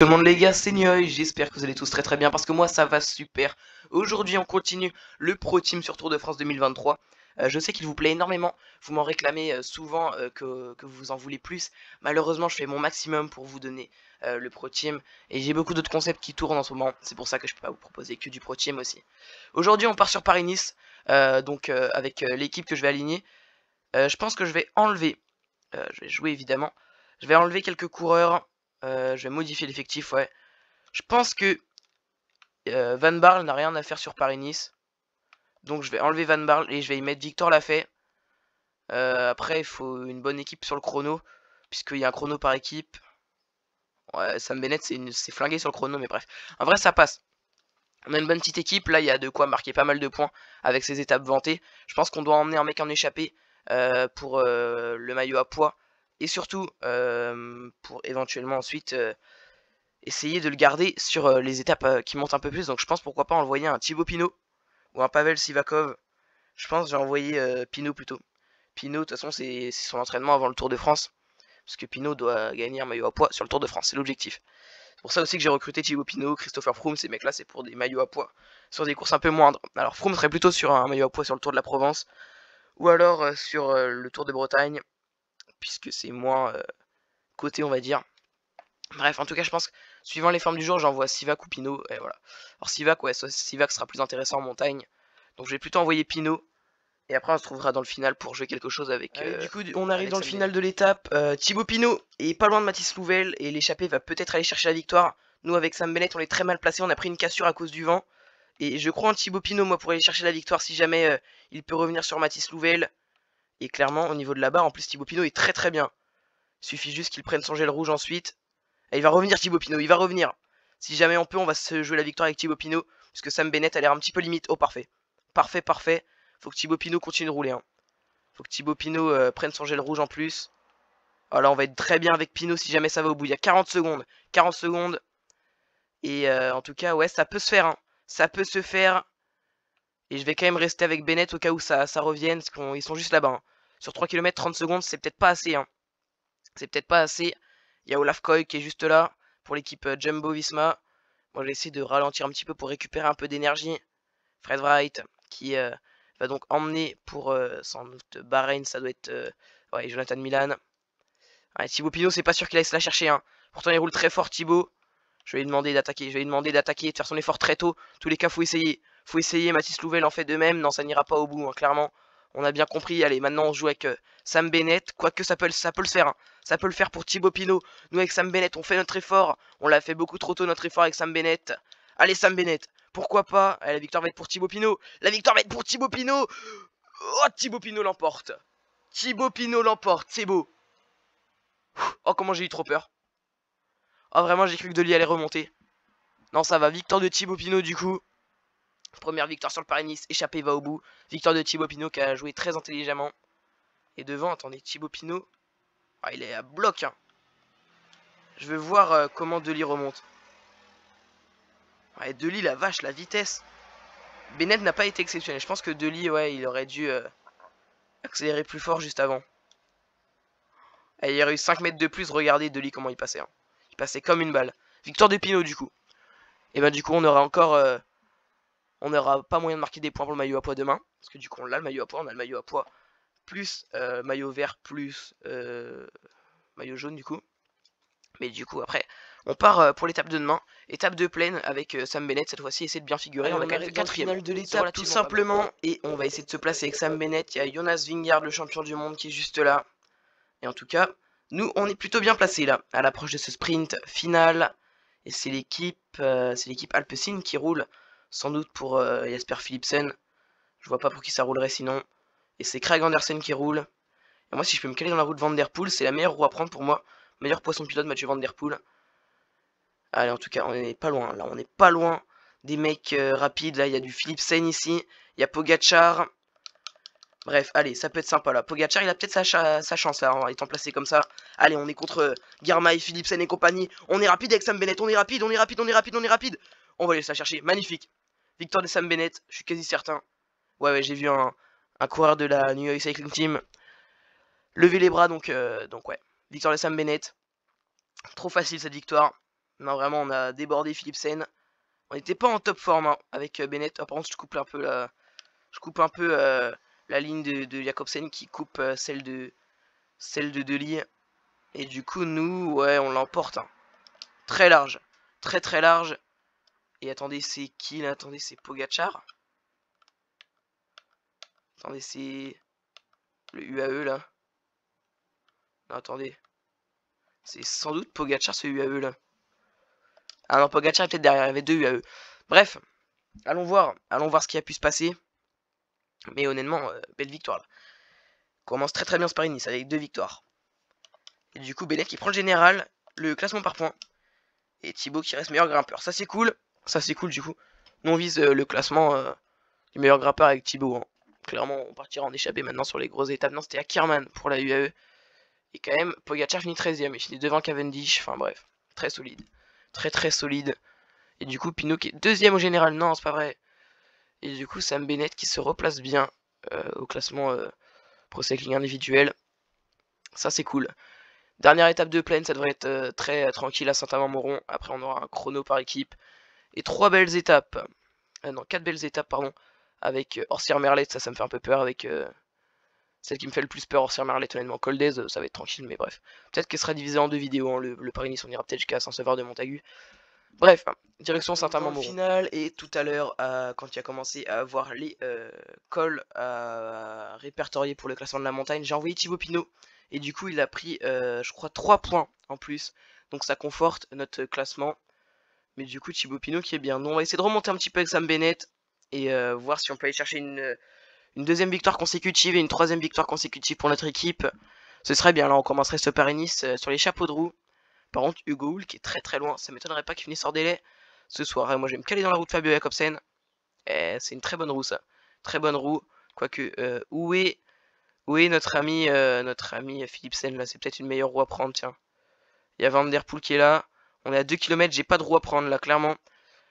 Tout le monde les gars, c'est Nioy, j'espère que vous allez tous très très bien parce que moi ça va super. Aujourd'hui on continue le Pro Team sur Tour de France 2023. Euh, je sais qu'il vous plaît énormément, vous m'en réclamez euh, souvent euh, que, que, vous en voulez plus. Malheureusement je fais mon maximum pour vous donner le Pro Team et j'ai beaucoup d'autres concepts qui tournent en ce moment. C'est pour ça que je peux pas vous proposer que du Pro Team aussi. Aujourd'hui on part sur Paris-Nice, donc avec l'équipe que je vais aligner. je pense que je vais enlever, je vais jouer évidemment, je vais enlever quelques coureurs euh, je vais modifier l'effectif, ouais. Je pense que euh, Van Barl n'a rien à faire sur Paris-Nice. Donc je vais enlever Van Barl et je vais y mettre Victor Lafay. Euh, après, il faut une bonne équipe sur le chrono. Puisqu'il y a un chrono par équipe. Ouais, Sam Bennett, c'est flingué sur le chrono, mais bref. En vrai, ça passe. On a une bonne petite équipe. Là, il y a de quoi marquer pas mal de points avec ses étapes vantées. Je pense qu'on doit emmener un mec en échappé euh, pour le maillot à poids et surtout euh, pour éventuellement ensuite euh, essayer de le garder sur euh, les étapes qui montent un peu plus. Donc je pense pourquoi pas envoyer un Thibaut Pinot ou un Pavel Sivakov. Je pense j'ai envoyé Pinot plutôt. Pinot, de toute façon, c'est son entraînement avant le Tour de France. Parce que Pinot doit gagner un maillot à poids sur le Tour de France, c'est l'objectif. C'est pour ça aussi que j'ai recruté Thibaut Pinot, Christopher Froome, ces mecs-là, c'est pour des maillots à poids sur des courses un peu moindres. Alors Froome serait plutôt sur un maillot à poids sur le Tour de la Provence, ou alors sur le Tour de Bretagne, puisque c'est moins euh, côté on va dire. Bref, en tout cas, je pense que suivant les formes du jour, j'envoie Sivak ou Pinot. Et voilà. Alors, Sivac, ouais, Sivak sera plus intéressant en montagne. Donc, je vais plutôt envoyer Pinot. Et après, on se trouvera dans le final pour jouer quelque chose avec. Ah euh, du coup, on arrive dans le final de l'étape. Euh, Thibaut Pinot est pas loin de Mathis Louvel. Et l'échappé va peut-être aller chercher la victoire. Nous, avec Sam Bennett, on est très mal placé. On a pris une cassure à cause du vent. Et je crois en Thibaut Pinot, moi, pour aller chercher la victoire si jamais il peut revenir sur Mathis Louvel. Et clairement, au niveau de la barre, en plus, Thibaut Pinot est très très bien. Il suffit juste qu'il prenne son gel rouge ensuite. Et il va revenir, Thibaut Pinot, il va revenir. Si jamais on peut, on va se jouer la victoire avec Thibaut Pinot. Puisque Sam Bennett a l'air un petit peu limite. Oh, parfait. Parfait, parfait. Faut que Thibaut Pinot continue de rouler. Hein. Faut que Thibaut Pinot euh, prenne son gel rouge en plus. Oh là, on va être très bien avec Pinot si jamais ça va au bout. Il y a 40 secondes. 40 secondes. Et euh, en tout cas, ouais, ça peut se faire. Hein. Ça peut se faire. Et je vais quand même rester avec Bennett au cas où ça, revienne, parce qu'ils sont juste là-bas. Hein. Sur 3 km 30 secondes, c'est peut-être pas assez. Hein. C'est peut-être pas assez. Il y a Olaf Koy qui est juste là pour l'équipe euh, Jumbo Visma. Moi, je vais essayer de ralentir un petit peu pour récupérer un peu d'énergie. Fred Wright qui euh, va donc emmener pour euh, sans doute Bahreïn, ça doit être Jonathan Milan. Thibaut Pinot, c'est pas sûr qu'il aille se la chercher. Hein. Pourtant, il roule très fort, Thibaut. Je vais lui demander d'attaquer, je vais lui demander d'attaquer, de faire son effort très tôt. Tous les cas, faut essayer faut essayer. Mathis Louvel en fait de même. Non, ça n'ira pas au bout, hein, clairement. On a bien compris. Allez, maintenant on joue avec euh, Sam Bennett. Quoique ça peut, ça peut le faire. Hein. Ça peut le faire pour Thibaut Pinot. Nous, avec Sam Bennett, on fait notre effort. On l'a fait beaucoup trop tôt, notre effort avec Sam Bennett. Allez, Sam Bennett. Pourquoi pas Allez, eh, La victoire va être pour Thibaut Pinot. La victoire va être pour Thibaut Pinot. Oh, Thibaut Pinot l'emporte. Thibaut Pinot l'emporte. C'est beau. Oh, comment j'ai eu trop peur. Oh, vraiment, j'ai cru que Deli allait remonter. Non, ça va. Victoire de Thibaut Pinot, du coup. Première victoire sur le Paris-Nice, échappé va au bout. Victoire de Thibaut Pinot qui a joué très intelligemment. Et devant, attendez, Thibaut Pinot, ah, il est à bloc. Hein. Je veux voir euh, comment Delis remonte. Ouais, Delis, la vache, la vitesse. Bennett n'a pas été exceptionnel. Je pense que Delis, ouais, il aurait dû euh, accélérer plus fort juste avant. Et il aurait eu 5 mètres de plus. Regardez Delis comment il passait. Hein. Il passait comme une balle. Victoire de Pinot, du coup. Et ben, du coup, on aura encore euh, on n'aura pas moyen de marquer des points pour le maillot à poids demain. Parce que du coup, on le maillot à poids. On a le maillot à poids plus euh, maillot vert plus euh, maillot jaune du coup. Mais du coup, après, on part euh, pour l'étape de demain. Étape de plaine avec Sam Bennett cette fois-ci. Essayer de bien figurer. on, va a quand quatrième. de l'étape tout simplement. Et on va essayer de se placer avec Sam Bennett. Il y a Jonas Vingard, le champion du monde, qui est juste là. Et en tout cas, nous, on est plutôt bien placé là, à l'approche de ce sprint final. Et c'est l'équipe, c'est l'équipe Alpecin qui roule sans doute pour euh, Jasper Philipsen. Je vois pas pour qui ça roulerait sinon. Et c'est Craig Anderson qui roule. Et moi, si je peux me caler dans la route de Vanderpool, c'est la meilleure roue à prendre pour moi. Meilleur poisson pilote, Mathieu Vanderpool. Allez, en tout cas, on n'est pas loin. Là, on n'est pas loin des mecs euh, rapides. Là, il y a du Philipsen ici. Il y a Pogachar. Bref, allez, ça peut être sympa là. Pogachar, il a peut-être sa, sa, chance là, en étant placé comme ça. Allez, on est contre euh, Philipsen et compagnie. On est rapide avec Sam Bennett. On est rapide, on est rapide, on est rapide, on est rapide. On va aller ça chercher. Magnifique. Victoire de Sam Bennett, je suis quasi certain. Ouais, ouais, j'ai vu un, coureur de la New York Cycling Team lever les bras, donc, euh, ouais. Victoire de Sam Bennett. Trop facile cette victoire. Non, vraiment, on a débordé Philip On n'était pas en top forme hein, avec euh, Bennett. Apparemment, par contre, je coupe un peu la, je coupe un peu, euh, la ligne de, de, Jacobsen qui coupe celle de celle Et du coup, nous, ouais, on l'emporte. Hein. Très large. Très très large. Et attendez, c'est qui là Attendez, c'est Pogachar Attendez, c'est le UAE là. Non, attendez. C'est sans doute Pogachar ce UAE là. Ah non, Pogachar est peut-être derrière, il y avait deux UAE. Bref, allons voir, allons voir ce qui a pu se passer. Mais honnêtement, euh, belle victoire là. commence très très bien ce Paris-Nice avec deux victoires. Et du coup, Bélec qui prend le général, le classement par points. Et Thibaut qui reste meilleur grimpeur. Ça c'est cool. Ça, c'est cool du coup. Nous, on vise euh, le classement euh, du meilleur grappard avec Thibaut. Hein. Clairement, on partira en échappée maintenant sur les grosses étapes. Non, c'était à pour la UAE. Et quand même, Pogacar finit 13ème. Il est devant Cavendish. Enfin bref, très solide. Très très solide. Et du coup, Pinot qui est deuxième au général. Non, c'est pas vrai. Et du coup, Sam Bennett qui se replace bien euh, au classement pro cycling individuel. Ça, c'est cool. Dernière étape de plaine, ça devrait être très tranquille à Saint-Amand-Moron. Après, on aura un chrono par équipe et trois belles étapes. Euh, non, quatre belles étapes, pardon. Avec euh, Orsière Merlette, ça, ça me fait un peu peur. Avec euh, celle qui me fait le plus peur, Orsière Merlette, honnêtement, Coldez, ça va être tranquille, mais bref. Peut-être qu'elle sera divisée en deux vidéos. Hein. Le, Paris-Nice, on ira peut-être jusqu'à Saint-Sauveur de Montagu. Bref, hein, direction Saint-Amand. final. et tout à l'heure, quand il a commencé à avoir les euh, cols répertoriés pour le classement de la montagne, j'ai envoyé Thibaut Pinot. Et du coup, il a pris, je crois, 3 points en plus. Donc ça conforte notre classement mais du coup, Thibaut Pinot qui est bien. Non, on va essayer de remonter un petit peu avec Sam Bennett et euh, voir si on peut aller chercher une, deuxième victoire consécutive et une troisième victoire consécutive pour notre équipe. Ce serait bien. Là, on commencerait ce Paris-Nice euh, sur les chapeaux de roue. Par contre, Hugo Hull qui est très très loin. Ça m'étonnerait pas qu'il finisse hors délai ce soir. moi, je vais me caler dans la roue de Fabio Jacobsen. Eh, c'est une très bonne roue, ça. Très bonne roue. Quoique, euh, où, est, où notre ami, notre ami Philipsen là C'est peut-être une meilleure roue à prendre, tiens. Il y a Van Der Poel qui est là. On est à 2 km, j'ai pas de roue à prendre là, clairement.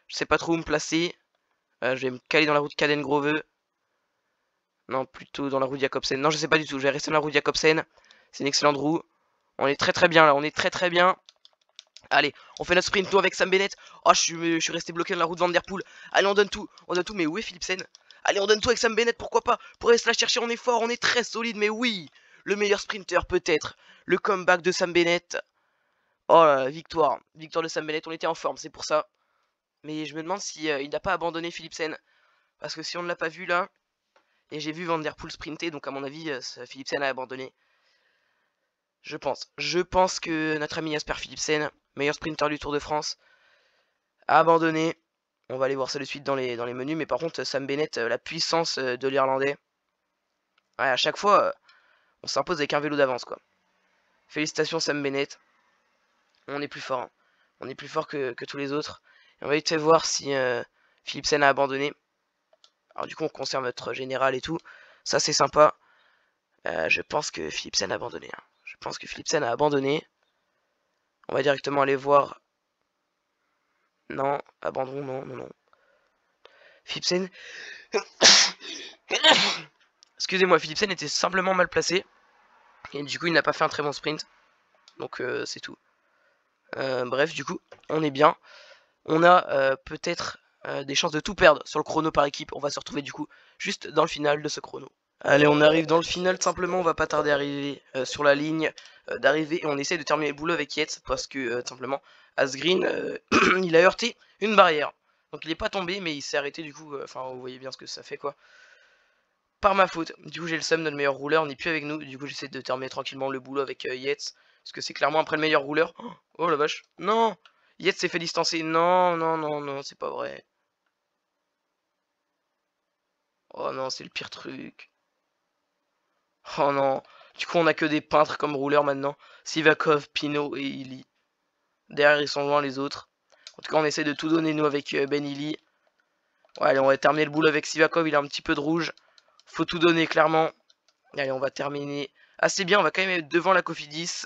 Je sais pas trop où me placer. Euh, je vais me caler dans la route Caden Groveux. Non, plutôt dans la roue de Jacobsen. Non, je sais pas du tout. Je vais rester dans la roue de Jacobsen. C'est une excellente roue. On est très très bien là. On est très très bien. Allez, on fait notre sprint tout avec Sam Bennett. Oh, je suis, euh, suis resté bloqué dans la route Vanderpool. Allez, on donne tout. On donne tout. Mais où est Philipsen Allez, on donne tout avec Sam Bennett. Pourquoi pas Pour aller se la chercher. On est fort. On est très solide. Mais oui, le meilleur sprinter peut-être. Le comeback de Sam Bennett. Oh la victoire. Victoire de Sam Bennett, on était en forme, c'est pour ça. Mais je me demande si euh, il n'a pas abandonné Philipsen. Parce que si on ne l'a pas vu là, et j'ai vu Van sprinter, donc à mon avis, euh, Philipsen a abandonné. Je pense. Je pense que notre ami Jasper Philipsen, meilleur sprinter du Tour de France, a abandonné. On va aller voir ça de suite dans les, dans les menus. Mais par contre, Sam Bennett, euh, la puissance de l'Irlandais. Ouais, à chaque fois, on s'impose avec un vélo d'avance, quoi. Félicitations, Sam Bennett on est plus fort. Hein. On est plus fort que, tous les autres. on va vite voir si euh, Philipsen a abandonné. Alors du coup, on conserve notre général et tout. Ça, c'est sympa. Euh, je pense que Philipsen a abandonné. Hein. Je pense que Philipsen a abandonné. On va directement aller voir. Non, abandon, non, non, non. Philipsen... Excusez-moi, Philipsen était simplement mal placé. Et du coup, il n'a pas fait un très bon sprint. Donc, euh, c'est tout. Euh, bref, du coup, on est bien. On a euh, peut-être euh, des chances de tout perdre sur le chrono par équipe. On va se retrouver du coup juste dans le final de ce chrono. Allez, on arrive dans le final, simplement, on va pas tarder à arriver sur la ligne d'arrivée et on essaie de terminer le boulot avec Yates parce que, tout simplement, Asgreen, il a heurté une barrière. Donc il est pas tombé, mais il s'est arrêté, du coup, enfin, vous voyez bien ce que ça fait, quoi. Par ma faute, du coup, j'ai le seum, notre meilleur rouleur n'est plus avec nous, du coup, j'essaie de terminer tranquillement le boulot avec Yates. Parce que c'est clairement après le meilleur rouleur. Oh, oh la vache. Non Yet s'est fait distancer. Non, non, non, non, c'est pas vrai. Oh non, c'est le pire truc. Oh non. Du coup, on a que des peintres comme rouleurs maintenant. Sivakov, Pino et Illy. Derrière, ils sont loin les autres. En tout cas, on essaie de tout donner, nous, avec euh, Ben Illy. Ouais, allez, on va terminer le boulot avec Sivakov. Il a un petit peu de rouge. Faut tout donner, clairement. Allez, on va terminer assez bien. On va quand même être devant la Cofidis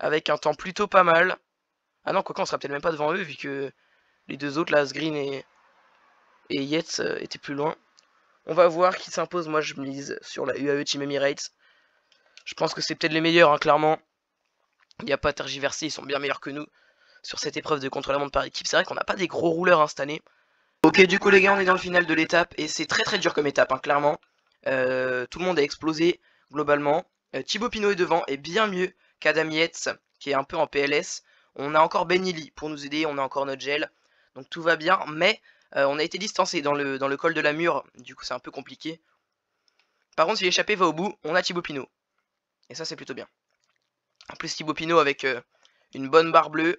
avec un temps plutôt pas mal. Ah non, quoi qu'on sera peut-être même pas devant eux, vu que les deux autres, là, Sgreen et, et Yates, euh, étaient plus loin. On va voir qui s'impose. Moi, je me lise sur la UAE Team Emirates. Je pense que c'est peut-être les meilleurs, hein, clairement. Il n'y a pas à tergiverser, ils sont bien meilleurs que nous sur cette épreuve de contre-la-montre par équipe. C'est vrai qu'on n'a pas des gros rouleurs hein, cette année. Ok, du coup, les gars, on est dans le final de l'étape et c'est très très dur comme étape, hein, clairement. Euh, tout le monde a explosé globalement. Euh, Thibaut Pinot est devant et bien mieux Kadamietz qui est un peu en PLS. On a encore Benili pour nous aider, on a encore notre gel. Donc tout va bien, mais euh, on a été distancé dans le, dans le col de la mure du coup c'est un peu compliqué. Par contre, si l'échappée va au bout, on a Thibaut Pinot. Et ça, c'est plutôt bien. En plus, Thibaut Pinot avec euh, une bonne barre bleue,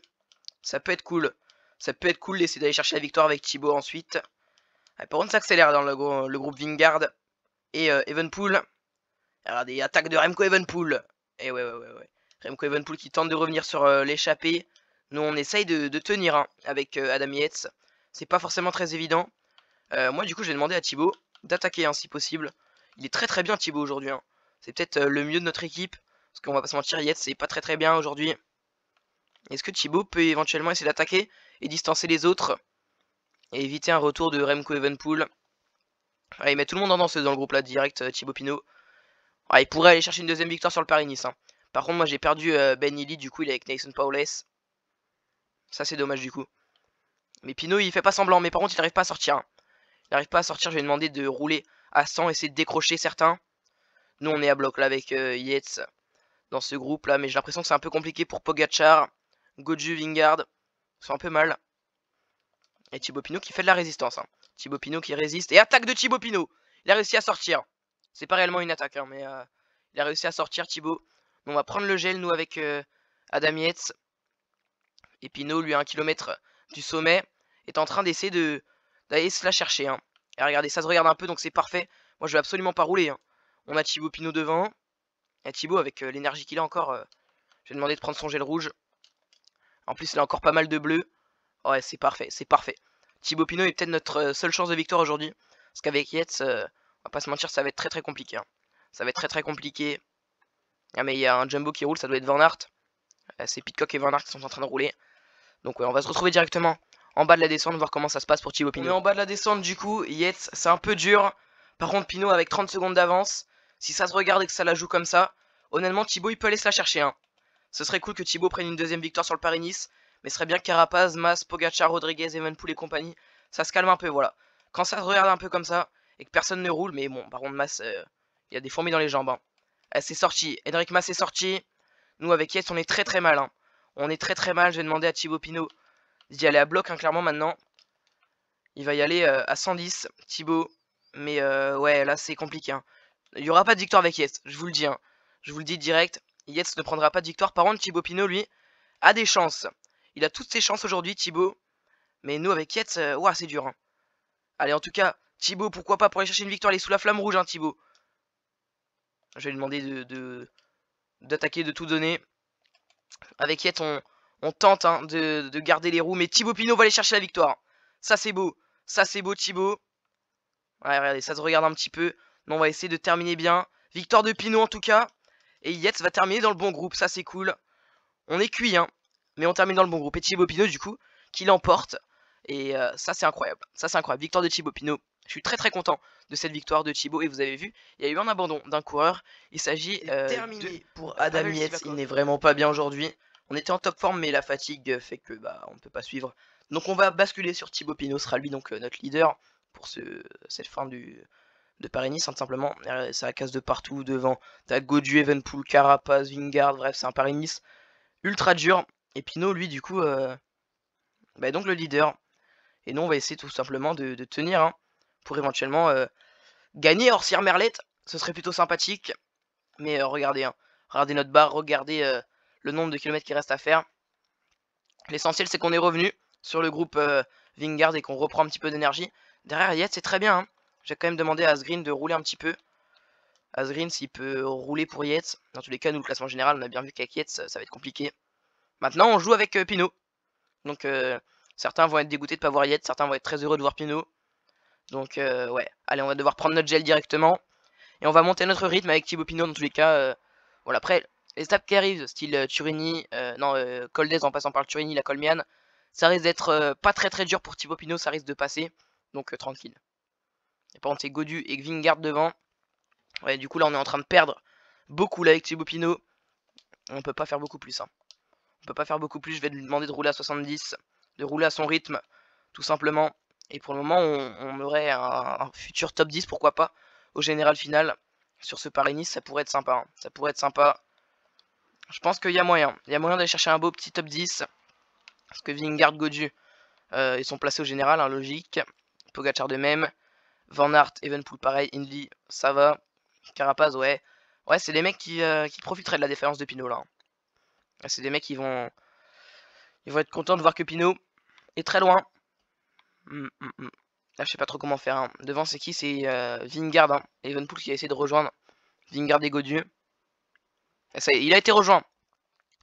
ça peut être cool. Ça peut être cool d'essayer d'aller chercher la victoire avec Thibaut ensuite. Ah, par contre, ça accélère dans le, groupe Vingard et euh, Evenpool. Des attaques de Remco Evenpool. Et eh ouais, ouais, ouais, ouais. Remco Evenpool qui tente de revenir sur euh, l'échappée. Nous, on essaye de, tenir hein, avec euh, Adam Yates. C'est pas forcément très évident. Euh, moi, du coup, j'ai demandé à Thibaut d'attaquer hein, si possible. Il est très très bien, Thibaut, aujourd'hui. Hein. C'est peut-être le mieux de notre équipe. Parce qu'on va pas se mentir, Yates, c'est pas très très bien aujourd'hui. Est-ce que Thibaut peut éventuellement essayer d'attaquer et distancer les autres Et éviter un retour de Remco Evenpool. il met tout le monde en danseuse dans le groupe là, direct, Thibaut Pinot. Ah, il pourrait aller chercher une deuxième victoire sur le Paris-Nice. Par contre, moi j'ai perdu euh, Ben Ili, du coup il est avec Nathan Paules. Ça c'est dommage du coup. Mais Pino il fait pas semblant, mais par contre il arrive pas à sortir. Hein. Il arrive pas à sortir, je vais demander de rouler à 100, essayer de décrocher certains. Nous on est à bloc là avec euh, Yates dans ce groupe là, mais j'ai l'impression que c'est un peu compliqué pour Pogachar, Goju, Vingard. C'est un peu mal. Et Thibaut Pinot qui fait de la résistance. Hein. Thibaut Pinot qui résiste. Et attaque de Thibaut Pinot. Il a réussi à sortir. C'est pas réellement une attaque, hein, mais euh, il a réussi à sortir Thibaut on va prendre le gel, nous, avec euh, Adam Yates. Et Pino, lui, à un kilomètre du sommet, est en train d'essayer de d'aller se la chercher. Hein. Et regardez, ça se regarde un peu, donc c'est parfait. Moi, je vais absolument pas rouler. Hein. On a Thibaut Pino devant. Et Thibaut, avec euh, l'énergie qu'il a encore, euh, je vais demander de prendre son gel rouge. En plus, il a encore pas mal de bleu. Ouais, c'est parfait, c'est parfait. Thibaut Pino est peut-être notre seule chance de victoire aujourd'hui. Parce qu'avec Yates, on va pas se mentir, ça va être très très compliqué. Hein. Ça va être très très compliqué. Ah mais il y a un jumbo qui roule, ça doit être Van euh, C'est Pitcock et Van Hart qui sont en train de rouler. Donc ouais, on va se retrouver directement en bas de la descente, voir comment ça se passe pour Thibaut Pinot. Mais en bas de la descente du coup, Yates, c'est un peu dur. Par contre Pinot avec 30 secondes d'avance, si ça se regarde et que ça la joue comme ça, honnêtement Thibaut il peut aller se la chercher. Hein. Ce serait cool que Thibaut prenne une deuxième victoire sur le Paris-Nice, mais ce serait bien que Carapaz, Mas, Pogacar, Rodriguez, Evenpool et compagnie, ça se calme un peu, voilà. Quand ça se regarde un peu comme ça, et que personne ne roule, mais bon, par contre Mas, euh, il y a des fourmis dans les jambes. Hein. Ah, c'est sorti. Henrik Mas est sorti. Nous, avec Yes, on est très très mal. Hein. On est très très mal. Je vais demander à Thibaut Pinot d'y aller à bloc, hein, clairement, maintenant. Il va y aller euh, à 110, Thibaut. Mais euh, ouais, là, c'est compliqué. Hein. Il n'y aura pas de victoire avec Yes, je vous le dis. Je vous le dis direct. Yes ne prendra pas de victoire. Par contre, Thibaut Pinot, lui, a des chances. Il a toutes ses chances aujourd'hui, Thibaut. Mais nous, avec Yates, euh, c'est dur. Allez, en tout cas, Thibaut, pourquoi pas pour aller chercher une victoire, il est sous la flamme rouge, hein, Thibaut. Je vais lui demander de d'attaquer, de, tout donner. Avec Yet, on, on tente hein, de, de, garder les roues. Mais Thibaut Pinot va aller chercher la victoire. Ça, c'est beau. Ça, c'est beau, Thibaut. Ouais, regardez, ça se regarde un petit peu. Mais on va essayer de terminer bien. Victoire de Pinot, en tout cas. Et Yet va terminer dans le bon groupe. Ça, c'est cool. On est cuit, hein. Mais on termine dans le bon groupe. Et Thibaut Pinot, du coup, qui l'emporte. Et euh, ça, c'est incroyable. Ça, c'est incroyable. Victoire de Thibaut Pinot. Je suis très très content de cette victoire de Thibaut. et vous avez vu, il y a eu un abandon d'un coureur. Il s'agit euh, pour Adam Il n'est vraiment pas bien aujourd'hui. On était en top forme mais la fatigue fait que bah on ne peut pas suivre. Donc on va basculer sur Thibaut Pinot, sera lui donc euh, notre leader pour ce, cette fin du, de Paris-Nice, tout hein, simplement. Euh, ça casse de partout devant. T'as Godu, Evenpool, Carapaz, Vingard, bref, c'est un Paris-Nice ultra dur. Et Pinot, lui, du coup, euh, bah, donc le leader. Et nous, on va essayer tout simplement de, tenir. Hein pour éventuellement gagner hors Merlette. Ce serait plutôt sympathique. Mais regardez, hein. regardez notre barre, regardez le nombre de kilomètres qui reste à faire. L'essentiel, c'est qu'on est revenu sur le groupe Vingard et qu'on reprend un petit peu d'énergie. Derrière Yet, c'est très bien. Hein. J'ai quand même demandé à Asgreen de rouler un petit peu. Asgreen, s'il peut rouler pour Yates. Dans tous les cas, nous, le classement général, on a bien vu qu'avec Yates, ça, va être compliqué. Maintenant, on joue avec Pinot. Donc, certains vont être dégoûtés de ne pas voir Yates, certains vont être très heureux de voir Pinot. Donc euh, ouais, allez, on va devoir prendre notre gel directement. Et on va monter notre rythme avec Thibaut Pinot dans tous les cas. Euh, bon voilà, après, les étapes qui arrivent, style euh, Turini, non, Coldez en passant par le Turini, la Colmiane, ça risque d'être pas très très dur pour Thibaut Pinot, ça risque de passer. Donc tranquille. Et par contre, c'est Godu et Gvingard devant. Ouais, du coup, là, on est en train de perdre beaucoup là avec Thibaut Pinot. On peut pas faire beaucoup plus. Hein. On peut pas faire beaucoup plus. Je vais lui demander de rouler à 70, de rouler à son rythme, tout simplement. Et pour le moment, on, aurait un, futur top 10, pourquoi pas, au général final sur ce Paris-Nice. Ça pourrait être sympa. Hein. Ça pourrait être sympa. Je pense qu'il y a moyen. Il y a moyen d'aller chercher un beau petit top 10. Parce que Vingard, Godu, euh, ils sont placés au général, hein, logique. Pogachar de même. Van Aert, Evenpool pareil. Indy, ça va. Carapaz, ouais. Ouais, c'est des mecs qui, euh, profiteraient de la déférence de Pinot là. Hein. C'est des mecs qui vont. Ils vont être contents de voir que Pinot est très loin. Là, mm, mm, mm. ah, je sais pas trop comment faire. Hein. Devant, c'est qui C'est euh, Vingard. Hein. Evenpool qui a essayé de rejoindre Vingard et Godieu. Ah, il a été rejoint.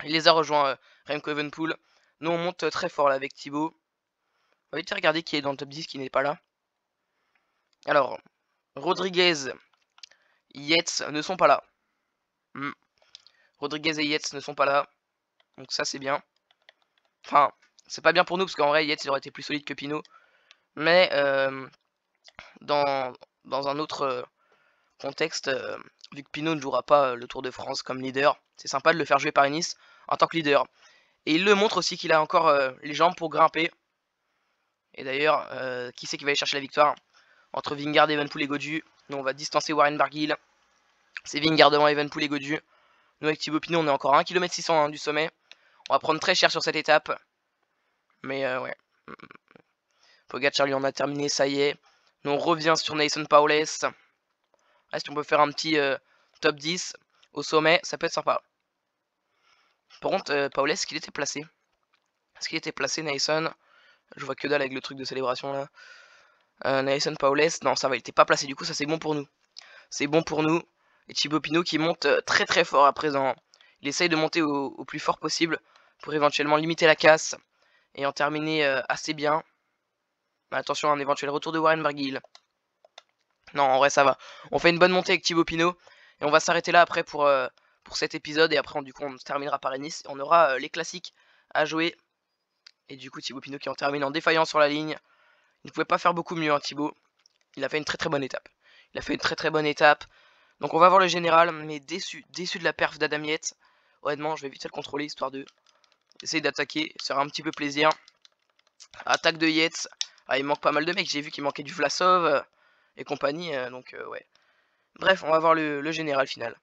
Il les a rejoints, euh, Remco Evenpool. Nous, on monte très fort là avec Thibaut. On va vite regarder qui est dans le top 10 qui n'est pas là. Alors, Rodriguez, Yetz ne sont pas là. Rodriguez et Yetz ne sont pas là. Donc ça c'est bien. Enfin, c'est pas bien pour nous parce qu'en vrai Yetz il aurait été plus solide que Pinot mais dans, dans, un autre contexte, vu que Pinot ne jouera pas le Tour de France comme leader, c'est sympa de le faire jouer par Nice en tant que leader. Et il le montre aussi qu'il a encore les jambes pour grimper. Et d'ailleurs, qui c'est qui va aller chercher la victoire Entre Vingard, Evenpool et Godu. Nous, on va distancer Warren Barguil. C'est Vingard devant Evenpool et Godu. Nous, avec Thibaut Pinot, on est encore à 1 km 600 du sommet. On va prendre très cher sur cette étape. Mais ouais. Pogacar lui en a terminé, ça y est. Nous, on revient sur Nathan Paules. Est-ce qu'on peut faire un petit euh, top 10 au sommet, ça peut être sympa. Par contre, euh, est-ce qu'il était placé Est-ce qu'il était placé, Nathan Je vois que dalle avec le truc de célébration, là. Euh, Nathan Paules, non, ça va, il était pas placé. Du coup, ça, c'est bon pour nous. C'est bon pour nous. Et Thibaut Pinot qui monte euh, très très fort à présent. Il essaye de monter au plus fort possible pour éventuellement limiter la casse et en terminer euh, assez bien. Bah, attention à un éventuel retour de Warren Barguil. Non, en vrai, ça va. On fait une bonne montée avec Thibaut Pinot. Et on va s'arrêter là après pour, euh, pour cet épisode. Et après, du coup, on terminera par Ennis. Nice. On aura euh, les classiques à jouer. Et du coup, Thibaut Pinot qui en termine en défaillant sur la ligne. Il ne pouvait pas faire beaucoup mieux, hein, Thibaut. Il a fait une très très bonne étape. Il a fait une très très bonne étape. Donc on va voir le général, mais déçu, déçu de la perf Yates. Honnêtement, je vais vite le contrôler, histoire de essayer d'attaquer, Ça sera un petit peu plaisir. Attaque de Yates, ah, il manque pas mal de mecs. J'ai vu qu'il manquait du Vlasov euh, et compagnie. Euh, donc, euh, ouais. Bref, on va voir le, le général final.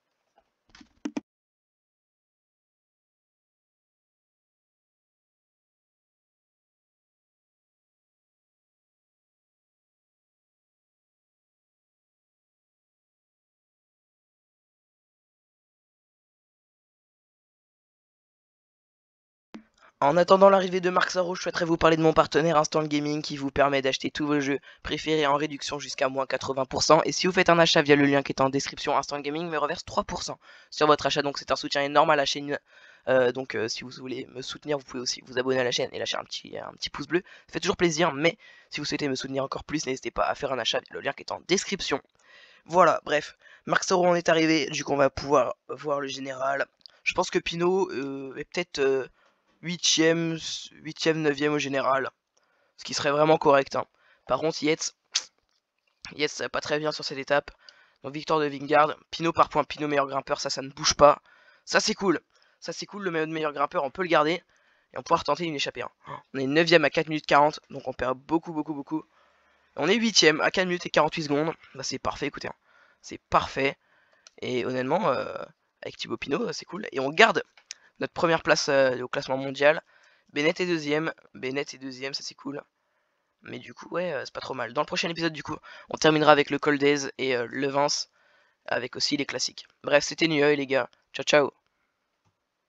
En attendant l'arrivée de Marc Saro, je souhaiterais vous parler de mon partenaire Instant Gaming qui vous permet d'acheter tous vos jeux préférés en réduction jusqu'à moins 80%. Et si vous faites un achat via le lien qui est en description, Instant Gaming me reverse 3% sur votre achat. Donc c'est un soutien énorme à la chaîne. Euh, donc euh, si vous voulez me soutenir, vous pouvez aussi vous abonner à la chaîne et lâcher un petit, un petit pouce bleu. Ça fait toujours plaisir, mais si vous souhaitez me soutenir encore plus, n'hésitez pas à faire un achat via le lien qui est en description. Voilà, bref, Marc Soro en est arrivé, du coup on va pouvoir voir le général. Je pense que Pinot euh, est peut-être 8ème, 8 e 9 e au général. Ce qui serait vraiment correct. Hein. Par contre, Yates, Yates, ça va pas très bien sur cette étape. Donc victoire de Vingard, Pinot par point, Pinot meilleur grimpeur, ça, ça ne bouge pas. Ça, c'est cool. Ça, c'est cool, le meilleur grimpeur, on peut le garder. Et on pourra tenter une échappée. Hein. On est 9 e à 4 minutes 40, donc on perd beaucoup, beaucoup, beaucoup. On est 8 e à 4 minutes et 48 secondes. Bah, c'est parfait, écoutez. Hein. C'est parfait. Et honnêtement, euh, avec Thibaut Pinot, c'est cool. Et on garde notre première place euh, au classement mondial. Bennett est deuxième, Bennett est deuxième, ça c'est cool. Mais du coup, ouais, euh, c'est pas trop mal. Dans le prochain épisode, du coup, on terminera avec le Coldez et euh, le Vence, avec aussi les classiques. Bref, c'était Nueil, les gars. Ciao, ciao